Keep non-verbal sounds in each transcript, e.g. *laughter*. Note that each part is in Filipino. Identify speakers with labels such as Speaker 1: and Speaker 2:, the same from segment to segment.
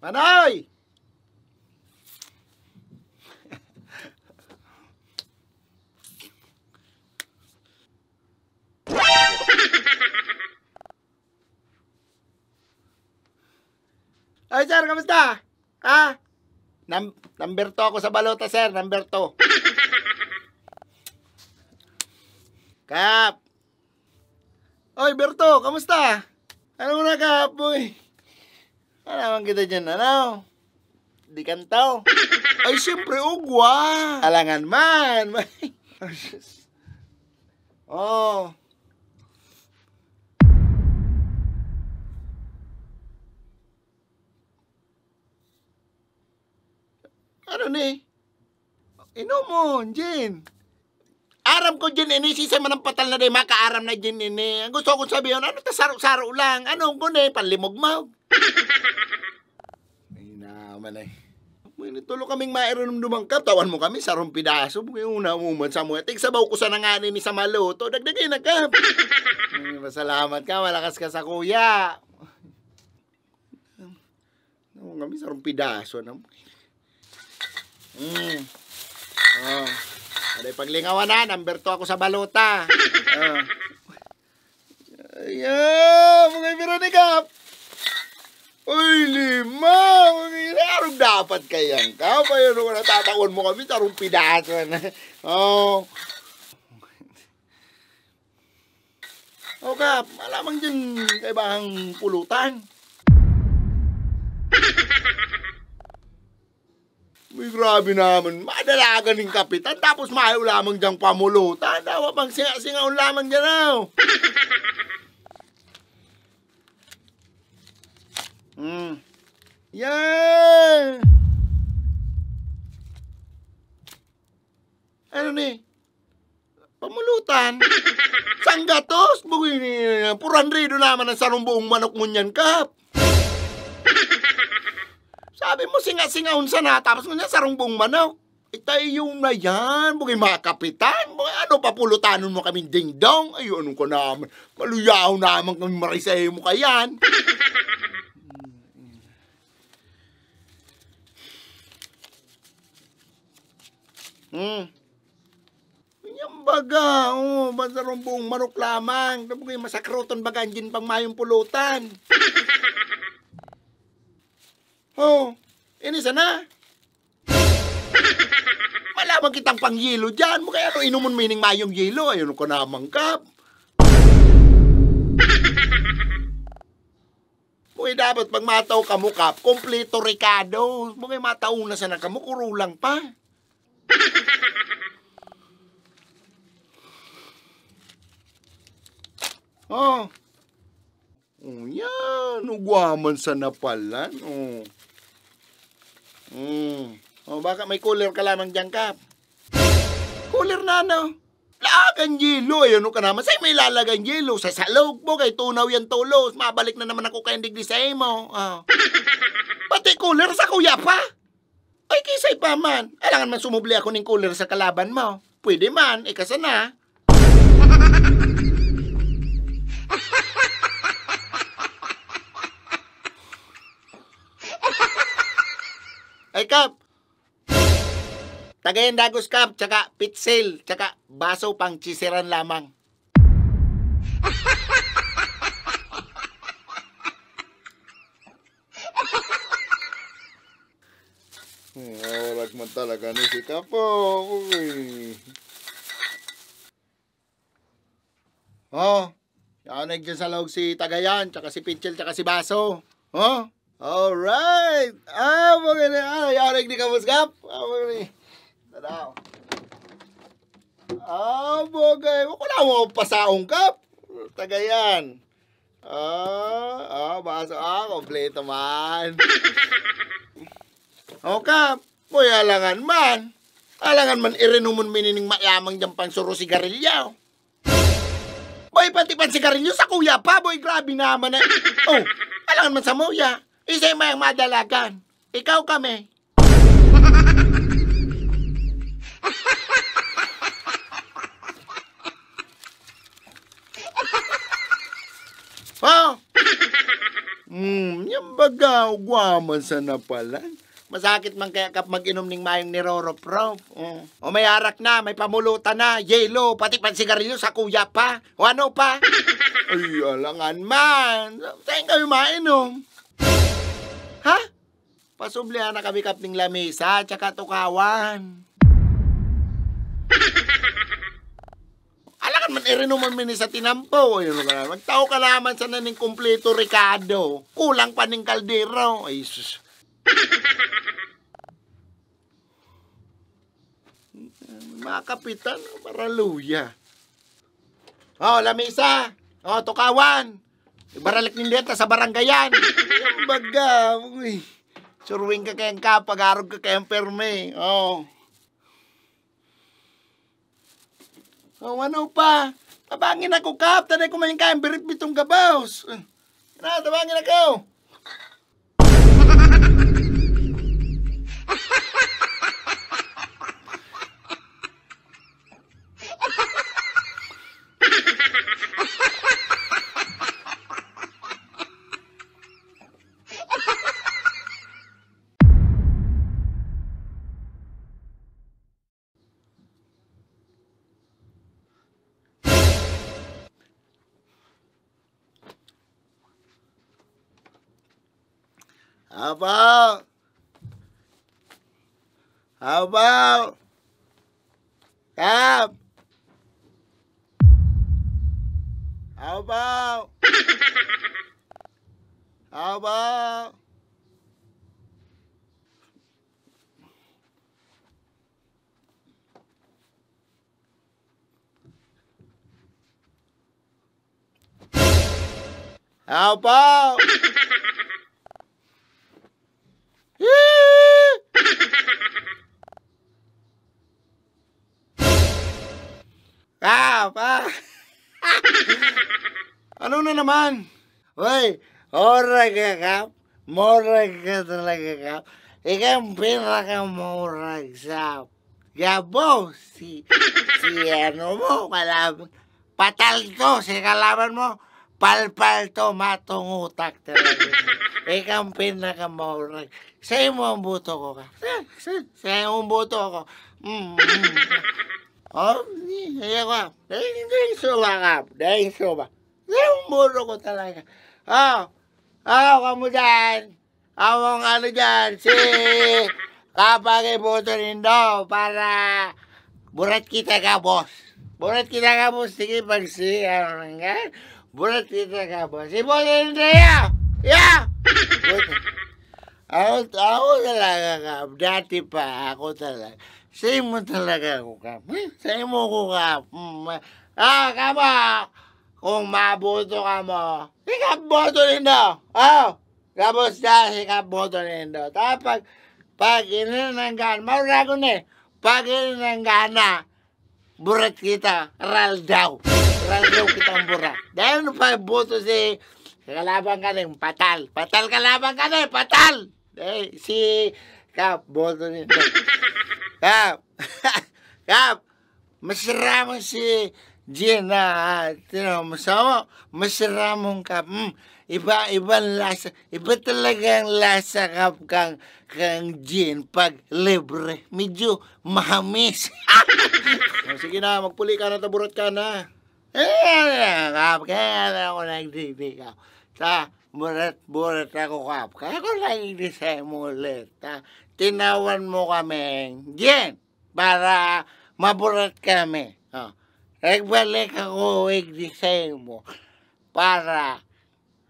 Speaker 1: Manoy! Ay, sir, kamusta? Ha? Num number 2 ako sa balota, sir. Number 2. Kap! Oy, Berto, kamusta? Ano na, Kap, boy? Alaman kita dyan, ano? Di kantaw. *laughs* Ay, siyempre, ugwa. Alangan man. *laughs* oh. Ano ni? Ino mo, Jin. Aram ko Jin ini, sisa man ang patal na day, makaaram na Jin ini. gusto ko sabihin, ano ta saro-saro lang? Ano, ko ni, panlimog mo? Ay naman eh. ay. Tulo kaming maironom dumangkap, tawan mo kami sa rumpidaso. Yung una umuman sa muya. Tigsabaw ko sa nangani ni sa maluto. Dagdagay na ka. masalamat ka. Malakas ka sa kuya. Ano kami sa rumpidaso. Ano? Mm. Oh. Aday, paglingawan na, number 2 ako sa balota. Oh. Ayan, ah, mga Veronica, Uy, lima! Anong dapat kayang ka? Kaya nung natatakon mo kami, tarong pinaso na. Oo. Oh. O ka, malamang dyan kaibahang pulutan. Uy, grabe naman. Madalagan ng kapitan, tapos mahayo lamang dyan pamulutan. Dawa pang singa-singaon lamang dyan, oh. Yan! Ano ni? Pamulutan? *laughs* Sanggatos? Bugin, uh, puranrido naman ang buong manok mo niyan, Kap. *laughs* Sabi mo singa-singaon sa na, tapos mo niya buong manok. Itay yung na yan, bugay mga kapitan. Bugay ano, papulutanon mo kaming dingdong. Ayun, anong ko naman. Maluyaw naman kami marisay mo kayan. *laughs* Hmm. Yung baga, oh, basta buong manok lamang. Tapos kayo masakroton baga, andyan pang mayong pulutan. *laughs* oh, inisa na. *laughs* Malaman kitang pangyelo yelo dyan. Oh, mo kaya ano inuman mo ining mayong yelo. Ayun ko na mangkap. Mungay *laughs* dapat pag mataw ka mo kap, kompleto Ricardo. Mungay mataw na sana ka mo, kurulang pa. *laughs* oh. Oh, yan. Ugwaman sa napalan. Oh. Mm. Oh, baka may cooler ka lamang dyan, Kap. Cooler na, no? Laagan yelo. Ayun ano ka naman. Sa'yo may lalagan yelo. Sa salog mo. Kay tunaw yan tulos. Mabalik na naman ako kay degree sa imo. Oh. Pati cooler sa kuya pa. Ay, kisay pa man. Alangan man sumubli ako ng cooler sa kalaban mo. Pwede man, ikasa eh, na. Ay, Kap! Tagayan Dagos Kap, tsaka pit sale, tsaka baso pang chisiran lamang. *laughs* Hmm, eh. nawalag man talaga ni si Kapo. Oh, eh. ah, nanig dyan sa loob si Tagayan, tsaka si Pinchel, tsaka si Baso. Oh, alright. Ah, mga na, ah, yarig ni Kamuskap. Ah, mga ni. Tadaw. Ah, bagay. Wala mo pasaong kap. Tagayan. Ah, ah, baso. Ah, kompleto man. *laughs* O ka, poy alangan man. Alangan man irinumun minining malamang dyan pang suro sigarilyo. Boy, pati pan sigarilyo sa kuya pa, boy. Grabe naman na. Eh. Oh, alangan man sa moya. Isa may ang madalagan. Ikaw kami. Oh! Hmm, yung bagaw guwaman sa napalan. Masakit man kaya kap mag-inom ning mayong ni Roro, Pro. Mm. O may arak na, may pamulutan na, yelo, pati pansigarilyo sa kuya pa. O ano pa? *laughs* Ay, alangan man. Saan kayo mainom? Ha? Pasubli na kami kap ning lamesa, tsaka tukawan. Alangan man, irinuman mo ni sa tinampo. Ayun ano ka na. Magtao ka naman sa naning kumpleto Ricardo. Kulang pa ning kaldero. Ay, sus. *laughs* mga kapitan, maraluya. Oh, lamisa. Oh, tukawan. Ibaralik ng leta sa barangayan. Baga, uy. Suruin ka kayang kapag arog ka kayang perme. Oh. Oh, ano pa? Tabangin ako, kap. Tanay ko may yung kayang birit bitong gabaws. Ano, tabangin ako. How about? How about? How about? How about? How about? na naman. Uy, Ora ka, Kap. Mura ka talaga, Kap. Ikaw ang pinakamurag sa gabo. Si, si ano mo, kalaban. Patal to, si kalaban mo. Palpal to, matungutak talaga. Ikaw ang pinakamurag. Sa'yo mo ang buto ko, Kap. Sa'yo ang buto ko. Mm, mm. Oh, iya, Kap. Dahil, dahil, suba, Kap. Dahil, suba. muro ko talaga. Oh, oh, kamu dyan. Awang ano dyan, si kapag iboto nindo para burat kita ka, boss. Burat kita ka, boss. Hmm, Sige, pag si, ano lang Burat kita ka, boss. Si boss ya Yeah! Ako, ako talaga ka. Dati pa, ako talaga. Sa'yo mo talaga ako ka. Sa'yo mo ako ka. Ah, kama! kung mabuto ka mo, hikap boto nindo. Oh, tapos na hikap boto nindo. Tapos pag, eh. pag ininanggan, maurago ni, pag ininanggan na, burat kita, raldaw. Raldaw kita daw kitang burat. Dahil pag boto si, kalaban ka ng patal. Patal kalaban ka ng patal. Eh, si, kap, boto nindo. Kap, *laughs* kap, masirama si, Gina, tinamusawa, masiramong kap. Mm, iba-ibang lasa. Iba talagang lasa kap kang, kang gin pag libre. Medyo mahamis. *laughs* Oh, sige na, magpuli ka na, taburot ka na. Eh, kap, kaya na ako nagtitigaw. Sa, burat-burat ako kap. Kaya ako nagdisay mo ulit. Ha? Tinawan mo kami, gin, para maburat kami. Oh. Nagbalik ako huwag mo para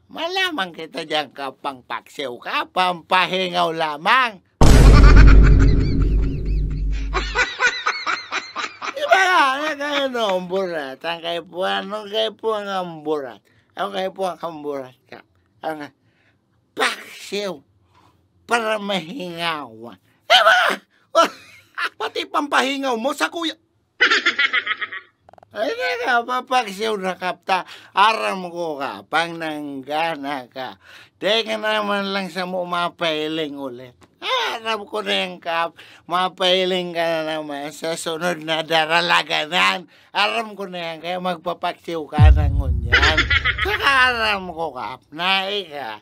Speaker 1: malaman kita dyan ka pang paksiw ka, pampahingaw lamang. diba nga, na kayo no, ang burat. Ang kayo po, ano kayo po ang burat? Ano kayo po ang burat ka? Ang paksiw para mahingawan. Diba? *laughs* Pati pampahingaw mo sa kuya. *laughs* Ay na ka, nakapta. na kapta, aram ko ka, pang nanggana ka. Teka naman lang sa mo mapailing ulit. Aram ko na yung kap, mapailing ka na naman sa sunod na daralaganan. Aram ko na yan, kaya magpapakisiw ka na ngunyan. Saka aram ko kap, nae ka.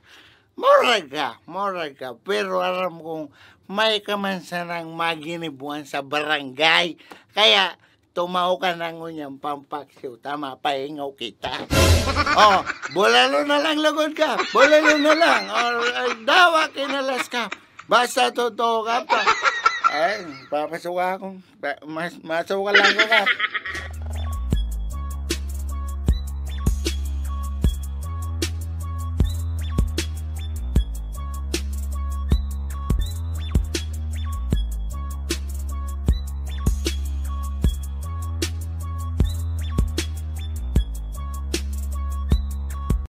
Speaker 1: Murag ka, murag ka. Pero aram kong may kamansanang maginibuan sa barangay. Kaya, tumao ka na ngunyang pampaksiw. Tama, paingaw kita. *laughs* oh, bulalo na lang lagod ka. Bulalo na lang. Or, oh, or dawa kinalas ka. Basta totoo ka pa. Ay, papasuka akong. Mas, masuka lang ko ka.